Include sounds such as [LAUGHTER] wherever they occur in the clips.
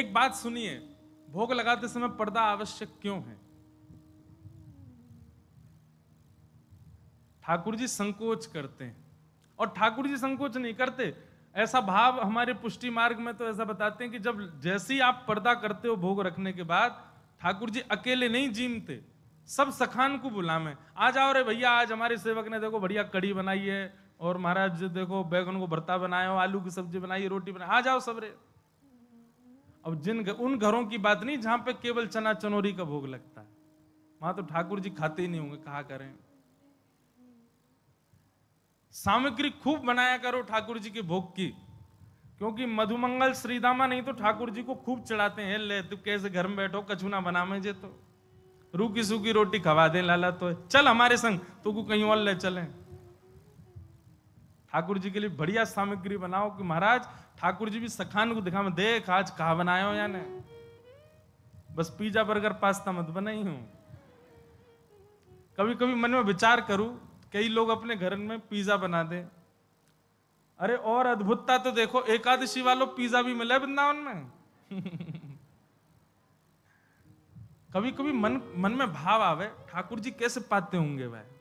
एक बात सुनिए भोग लगाते समय पर्दा आवश्यक क्यों है ठाकुर जी संकोच करते हैं और ठाकुर जी संकोच नहीं करते ऐसा भाव हमारे पुष्टि मार्ग में तो ऐसा बताते हैं कि जब जैसे ही आप पर्दा करते हो भोग रखने के बाद ठाकुर जी अकेले नहीं जीमते सब सखान को बुला में आ जाओ रे भैया आज हमारे सेवक ने देखो बढ़िया कड़ी बनाई है और महाराज देखो बैगन को भरता बनाया हो आलू की सब्जी बनाई रोटी बनाई आ जाओ सब रे अब जिन उन घरों की बात नहीं जहां पे केवल चना चनोरी का भोग लगता है वहां तो ठाकुर जी खाते ही नहीं होंगे कहा करें सामग्री खूब बनाया करो ठाकुर जी के भोग की क्योंकि मधुमंगल श्रीदामा नहीं तो ठाकुर जी को खूब चढ़ाते हैं ले तू कैसे घर में बैठो कछुना बना मे तो रूकी सूखी रोटी खवा दे लाला तो चल हमारे संग तो कहीं और ले चले ठाकुर जी के लिए बढ़िया सामग्री बनाओ कि महाराज ठाकुर जी भी सखान को दिखा मैं देख आज कहा बनाया हो या बस पिज्जा बर्गर पास्ता मत बनाई हूं कभी कभी मन में विचार करूं कई लोग अपने घर में पिज्जा बना दे अरे और अद्भुतता तो देखो एकादशी वालों पिज्जा भी मिला वृंदावन में [LAUGHS] कभी कभी मन मन में भाव आवे ठाकुर जी कैसे पाते होंगे भाई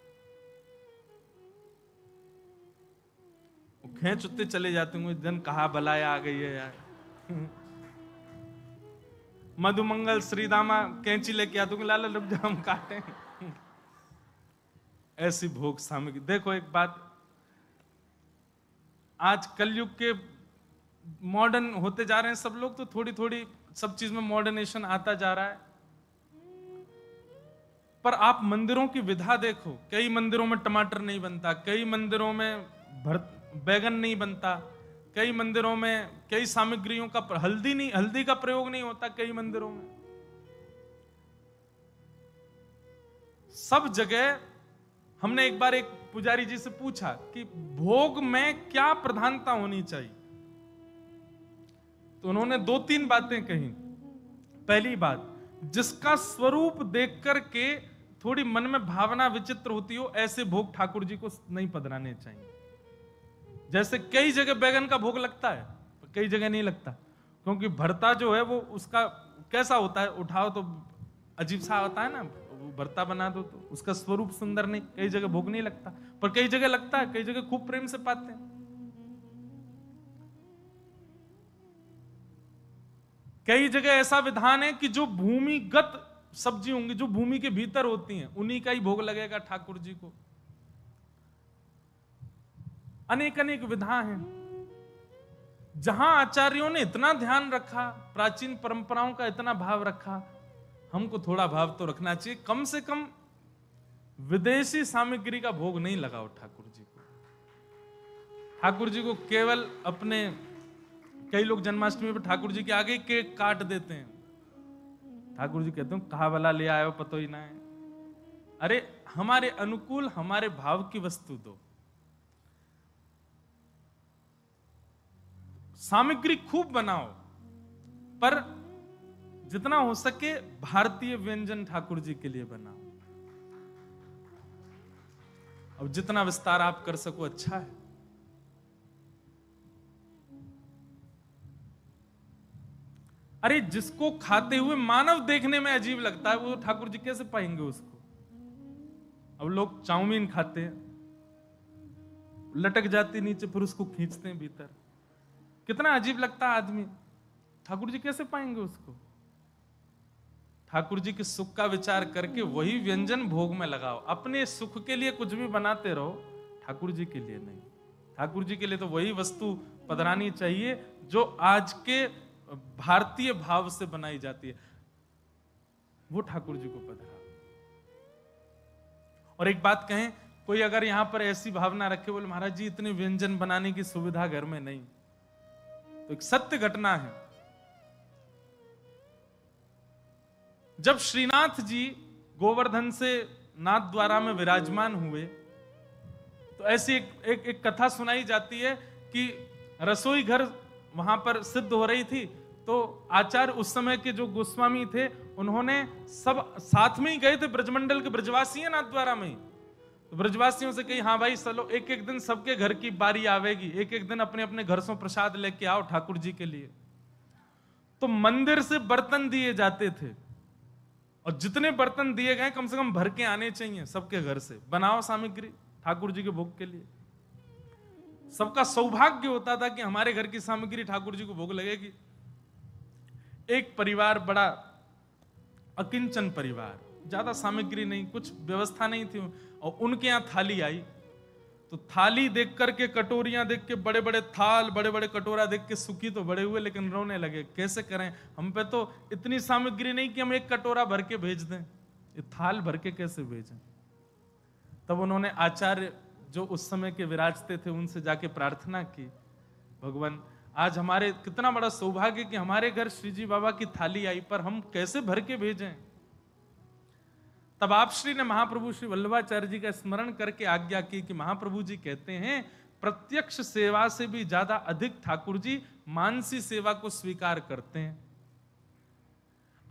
खेच उतते चले जाते मुझे दिन कहा बलाया आ गई है यार मधुमंगल श्रीदामा कैंची लेके आ दूंगी लाला लुक जाम काटे ऐसी भोग सामग्री देखो एक बात आज कलयुग के मॉडर्न होते जा रहे हैं सब लोग तो थोड़ी थोड़ी सब चीज में मॉडर्नेशन आता जा रहा है पर आप मंदिरों की विधा देखो कई मंदिरों में टमाटर नहीं बनता कई मंदिरों में भरत बैगन नहीं बनता कई मंदिरों में कई सामग्रियों का हल्दी नहीं हल्दी का प्रयोग नहीं होता कई मंदिरों में सब जगह हमने एक बार एक पुजारी जी से पूछा कि भोग में क्या प्रधानता होनी चाहिए तो उन्होंने दो तीन बातें कही पहली बात जिसका स्वरूप देख करके थोड़ी मन में भावना विचित्र होती हो ऐसे भोग ठाकुर जी को नहीं पधराने चाहिए जैसे कई जगह बैगन का भोग लगता है कई जगह नहीं लगता क्योंकि भरता जो है वो उसका कैसा होता है उठाओ तो अजीब सा होता है ना भरता बना दो तो उसका स्वरूप सुंदर नहीं कई जगह भोग नहीं लगता पर कई जगह लगता है कई जगह खूब प्रेम से पाते हैं कई जगह ऐसा विधान है कि जो भूमिगत सब्जी होंगी जो भूमि के भीतर होती हैं उन्हीं का ही भोग लगेगा ठाकुर जी को अनेक अनेक विधा हैं जहां आचार्यों ने इतना ध्यान रखा प्राचीन परंपराओं का इतना भाव रखा हमको थोड़ा भाव तो रखना चाहिए कम से कम विदेशी सामग्री का भोग नहीं लगाओ ठाकुर जी को ठाकुर जी को केवल अपने कई लोग जन्माष्टमी पर ठाकुर जी के आगे केक काट देते हैं ठाकुर जी कहते हैं कहा वाला ले आयो पतो ही ना है अरे हमारे अनुकूल हमारे भाव की वस्तु दो सामग्री खूब बनाओ पर जितना हो सके भारतीय व्यंजन ठाकुर जी के लिए बनाओ अब जितना विस्तार आप कर सको अच्छा है अरे जिसको खाते हुए मानव देखने में अजीब लगता है वो ठाकुर जी कैसे पाएंगे उसको अब लोग चाउमीन खाते हैं लटक जाती नीचे फिर उसको खींचते हैं भीतर कितना अजीब लगता है आदमी ठाकुर जी कैसे पाएंगे उसको ठाकुर जी के सुख का विचार करके वही व्यंजन भोग में लगाओ अपने सुख के लिए कुछ भी बनाते रहो ठाकुर जी के लिए नहीं ठाकुर जी के लिए तो वही वस्तु पधरानी चाहिए जो आज के भारतीय भाव से बनाई जाती है वो ठाकुर जी को पधरा और एक बात कहें कोई अगर यहां पर ऐसी भावना रखे बोले महाराज जी इतने व्यंजन बनाने की सुविधा घर में नहीं तो एक सत्य घटना है जब श्रीनाथ जी गोवर्धन से नाथ द्वारा में विराजमान हुए तो ऐसी एक, एक, एक कथा सुनाई जाती है कि रसोई घर वहां पर सिद्ध हो रही थी तो आचार्य उस समय के जो गोस्वामी थे उन्होंने सब साथ में ही गए थे ब्रजमंडल के ब्रजवासी नाथ द्वारा में ही ब्रजवासियों से कही हाँ भाई चलो एक एक दिन सबके घर की बारी आवेगी एक एक दिन अपने अपने घर से प्रसाद लेके आओ ठाकुर जी के लिए तो मंदिर से बर्तन दिए जाते थे और जितने बर्तन दिए गए कम से कम भर के आने चाहिए सबके घर से बनाओ सामग्री ठाकुर जी के भोग के लिए सबका सौभाग्य होता था कि हमारे घर की सामग्री ठाकुर जी को भोग लगेगी एक परिवार बड़ा अकिंचन परिवार ज़्यादा सामग्री नहीं कुछ व्यवस्था नहीं थी और उनके यहाँ थाली आई तो थाली देख कर के कटोरियाँ देख के बड़े बड़े थाल बड़े बड़े कटोरा देख के सुखी तो बड़े हुए लेकिन रोने लगे कैसे करें हम पे तो इतनी सामग्री नहीं कि हम एक कटोरा भर के भेज दें थाल भर के कैसे भेजें तब उन्होंने आचार्य जो उस समय के विराजते थे उनसे जाके प्रार्थना की भगवान आज हमारे कितना बड़ा सौभाग्य कि हमारे घर श्री जी बाबा की थाली आई पर हम कैसे भर के भेजें तब आप श्री ने महाप्रभु श्री वल्लभाचार्य जी का स्मरण करके आज्ञा की कि महाप्रभु जी कहते हैं प्रत्यक्ष सेवा से भी ज्यादा अधिक ठाकुर जी मानसी सेवा को स्वीकार करते हैं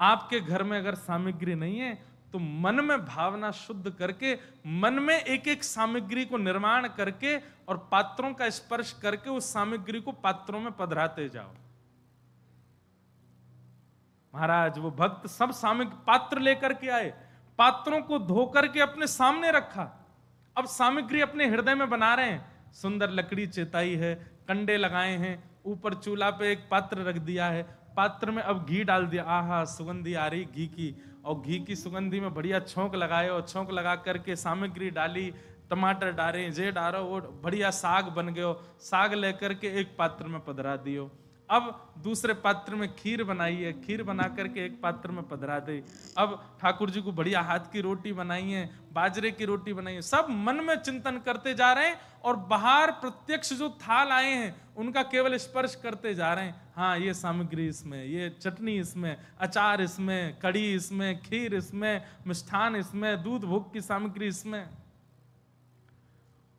आपके घर में अगर सामग्री नहीं है तो मन में भावना शुद्ध करके मन में एक एक सामग्री को निर्माण करके और पात्रों का स्पर्श करके उस सामग्री को पात्रों में पधराते जाओ महाराज वो भक्त सब सामग्री पात्र लेकर के आए पात्रों को धोकर के अपने सामने रखा अब सामग्री अपने हृदय में बना रहे हैं सुंदर लकड़ी चेताई है कंडे लगाए हैं ऊपर चूल्हा पे एक पात्र रख दिया है पात्र में अब घी डाल दिया आहा सुगंधी आ रही घी की और घी की सुगंधी में बढ़िया छोंक लगाए और छोंक लगा करके सामग्री डाली टमाटर डाले जे डालो वो बढ़िया साग बन गयो साग लेकर के एक पात्र में पधरा दियो अब दूसरे पात्र में खीर बनाइए खीर बना करके एक पात्र में पधरा दे अब ठाकुर जी को बढ़िया हाथ की रोटी बनाइए बाजरे की रोटी बनाइए सब मन में चिंतन करते जा रहे हैं और बाहर प्रत्यक्ष जो थाल आए हैं उनका केवल स्पर्श करते जा रहे हैं हाँ ये सामग्री इसमें ये चटनी इसमें अचार इसमें कड़ी इसमें खीर इसमें मिष्ठान इसमें दूध भोग की सामग्री इसमें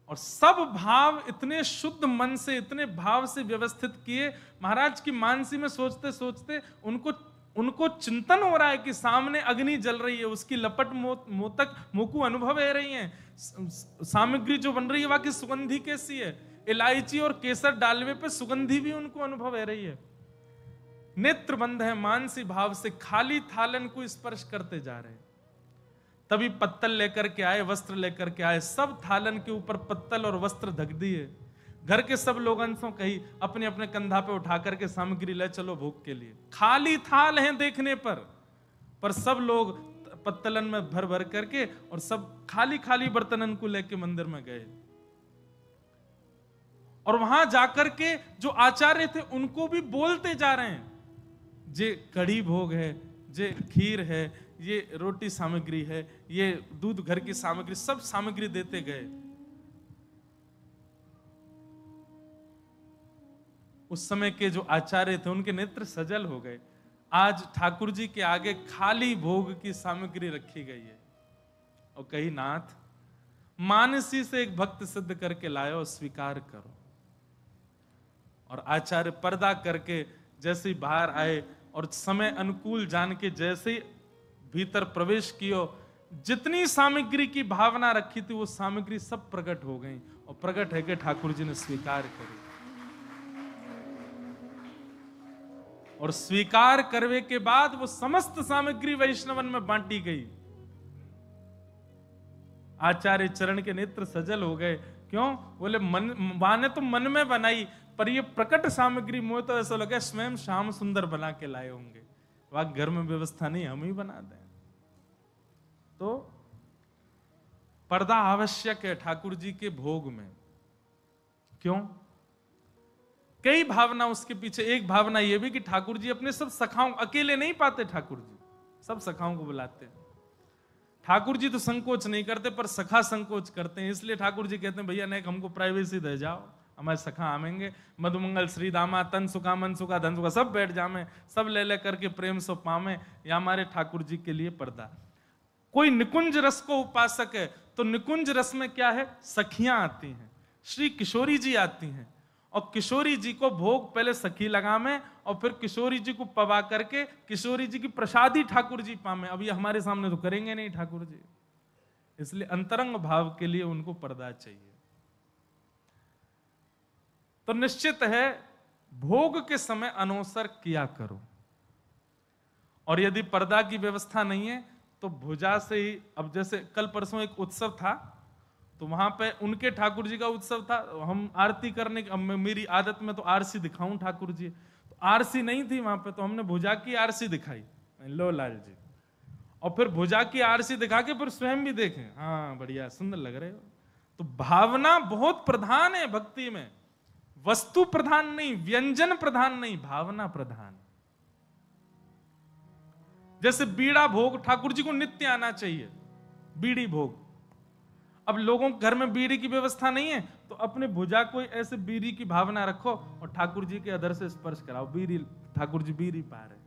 और सब भाव इतने शुद्ध मन से इतने भाव से व्यवस्थित किए महाराज की मानसी में सोचते सोचते उनको उनको चिंतन हो रहा है कि सामने अग्नि जल रही है उसकी लपट मो, मोतक मोकू अनुभव है रही है सामग्री जो बन रही है वाकई सुगंधी कैसी है इलायची और केसर डालवे पे सुगंधी भी उनको अनुभव है रही है नेत्र बंद है मानसी भाव से खाली थालन को स्पर्श करते जा रहे हैं तभी पत्तल लेकर के आए वस्त्र लेकर के आए सब थालन के ऊपर पत्तल और वस्त्र धक दिए घर के सब लोग कही अपने अपने कंधा पे उठा करके सामग्री ले चलो भूख के लिए खाली थाल है देखने पर पर सब लोग पत्तलन में भर भर करके और सब खाली खाली बर्तनन को लेके मंदिर में गए और वहां जाकर के जो आचार्य थे उनको भी बोलते जा रहे हैं जे कड़ी भोग है जे खीर है ये रोटी सामग्री है ये दूध घर की सामग्री सब सामग्री देते गए उस समय के जो आचार्य थे उनके नेत्र सजल हो गए आज ठाकुर जी के आगे खाली भोग की सामग्री रखी गई है और कही नाथ मानसी से एक भक्त सिद्ध करके लाओ और स्वीकार करो और आचार्य पर्दा करके जैसे ही बाहर आए और समय अनुकूल जान के जैसे ही भीतर प्रवेश कियो जितनी सामग्री की भावना रखी थी वो सामग्री सब प्रकट हो गई और प्रकट है कि ठाकुर जी ने स्वीकार करी और स्वीकार करवे के बाद वो समस्त सामग्री वैष्णवन में बांटी गई आचार्य चरण के नेत्र सजल हो गए क्यों बोले मन माने तो मन में बनाई पर ये प्रकट सामग्री मुझे तो ऐसा लगा स्वयं श्याम सुंदर बना के लाए होंगे वहां घर में व्यवस्था नहीं हम ही बना दें तो पर्दा आवश्यक है ठाकुर जी के भोग में क्यों कई भावना उसके पीछे एक भावना यह भी कि ठाकुर जी अपने सब सखाओं अकेले नहीं पाते ठाकुर जी सब सखाओं को बुलाते हैं ठाकुर जी तो संकोच नहीं करते पर सखा संकोच करते हैं इसलिए ठाकुर जी कहते हैं भैया नहीं हमको प्राइवेसी दे जाओ हमारे सखा आमेंगे मधुमंगल श्री दामा तन सुखा मन सुखा धन सुखा सब बैठ जामे सब ले ले करके प्रेम सो पामे या हमारे ठाकुर जी के लिए पर्दा कोई निकुंज रस को उपासक है तो निकुंज रस में क्या है सखियां आती हैं श्री किशोरी जी आती हैं और किशोरी जी को भोग पहले सखी में और फिर किशोरी जी को पवा करके किशोरी जी की प्रसादी ठाकुर जी पामे अब ये हमारे सामने तो करेंगे नहीं ठाकुर जी इसलिए अंतरंग भाव के लिए उनको पर्दा चाहिए तो निश्चित है भोग के समय अनोसर किया करो और यदि पर्दा की व्यवस्था नहीं है तो भुजा से ही अब जैसे कल परसों एक उत्सव था तो वहां पे उनके ठाकुर जी का उत्सव था हम आरती करने अब मेरी आदत में तो आरसी दिखाऊं ठाकुर जी तो आरसी नहीं थी वहां पे तो हमने भुजा की आरसी दिखाई लो लाल जी और फिर भुजा की आरसी दिखा के फिर स्वयं भी देखें हाँ बढ़िया सुंदर लग रहे हो तो भावना बहुत प्रधान है भक्ति में वस्तु प्रधान नहीं व्यंजन प्रधान नहीं भावना प्रधान जैसे बीड़ा भोग ठाकुर जी को नित्य आना चाहिए बीड़ी भोग अब लोगों के घर में बीड़ी की व्यवस्था नहीं है तो अपने भुजा को ऐसे बीड़ी की भावना रखो और ठाकुर जी के अदर से स्पर्श कराओ बीड़ी ठाकुर जी बीड़ी पा रहे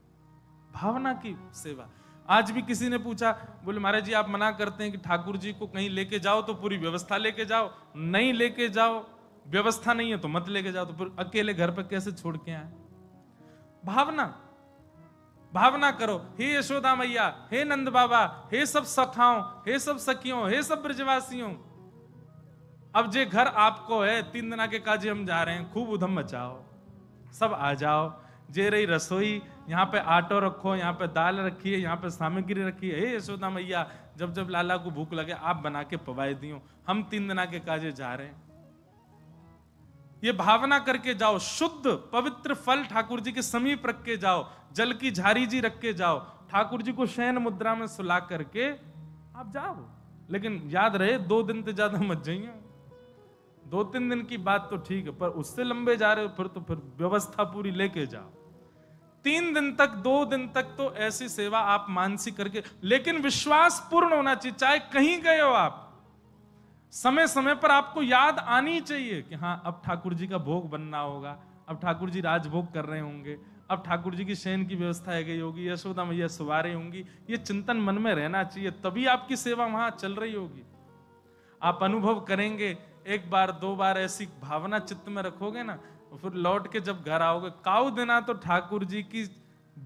भावना की सेवा आज भी किसी ने पूछा बोले महाराज जी आप मना करते हैं कि ठाकुर जी को कहीं लेके जाओ तो पूरी व्यवस्था लेके जाओ नहीं लेके जाओ व्यवस्था नहीं है तो मत लेके जाओ तो फिर अकेले घर पर कैसे छोड़ के आए भावना भावना करो हे यशोदा मैया हे नंद बाबा हे सब सखाओ हे सब सखियों हे सब ब्रजवासियों अब जे घर आपको है तीन दिना के काजे हम जा रहे हैं खूब उधम मचाओ सब आ जाओ जे रही रसोई यहाँ पे आटो रखो यहाँ पे दाल रखी है यहाँ पे सामग्री रखी है हे यशोदा मैया जब जब लाला को भूख लगे आप बना के पवाए दियो हम तीन दिना के काजे जा रहे हैं ये भावना करके जाओ शुद्ध पवित्र फल ठाकुर जी के समीप रख के जाओ जल की झारी जी रख के जाओ ठाकुर जी को शयन मुद्रा में सुला करके आप जाओ लेकिन याद रहे दो दिन तो ज्यादा मत जाइए दो तीन दिन की बात तो ठीक है पर उससे लंबे जा रहे हो फिर तो फिर व्यवस्था पूरी लेके जाओ तीन दिन तक दो दिन तक तो ऐसी सेवा आप मानसी करके लेकिन विश्वास पूर्ण होना चाहिए चाहे कहीं गए हो आप समय समय पर आपको याद आनी चाहिए कि हाँ अब ठाकुर जी का भोग बनना होगा अब ठाकुर जी राजभोग कर रहे होंगे अब ठाकुर जी की शयन की व्यवस्था है गई होगी यशोदा मैया सुवा रही होंगी ये चिंतन मन में रहना चाहिए तभी आपकी सेवा वहां चल रही होगी आप अनुभव करेंगे एक बार दो बार ऐसी भावना चित्त में रखोगे ना फिर लौट के जब घर आओगे काउ देना तो ठाकुर जी की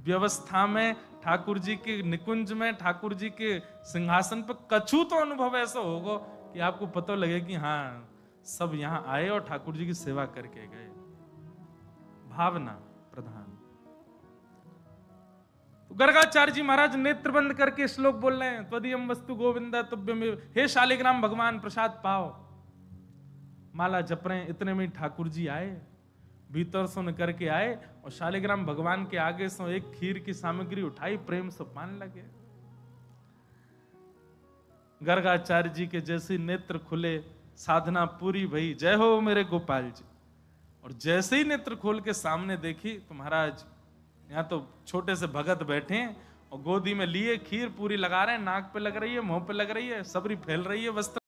व्यवस्था में ठाकुर जी के निकुंज में ठाकुर जी के सिंहासन पर कछू तो अनुभव ऐसा होगा कि आपको पता लगे कि हाँ सब यहाँ आए और ठाकुर जी की सेवा करके गए भावना प्रधान तो गर्गाचार्य जी महाराज नेत्र बंद करके श्लोक बोल रहे हैं त्वीयम वस्तु गोविंदा में हे शालिग्राम भगवान प्रसाद पाओ माला जप रहे हैं इतने में ठाकुर जी आए भीतर सुन करके आए और शालिग्राम भगवान के आगे सो एक खीर की सामग्री उठाई प्रेम से पान लगे गर्गाचार्य जी के जैसे नेत्र खुले साधना पूरी भई जय हो मेरे गोपाल जी और जैसे ही नेत्र खोल के सामने देखी तो महाराज यहाँ तो छोटे से भगत बैठे हैं और गोदी में लिए खीर पूरी लगा रहे हैं नाक पे लग रही है मुंह पे लग रही है सबरी फैल रही है वस्त्र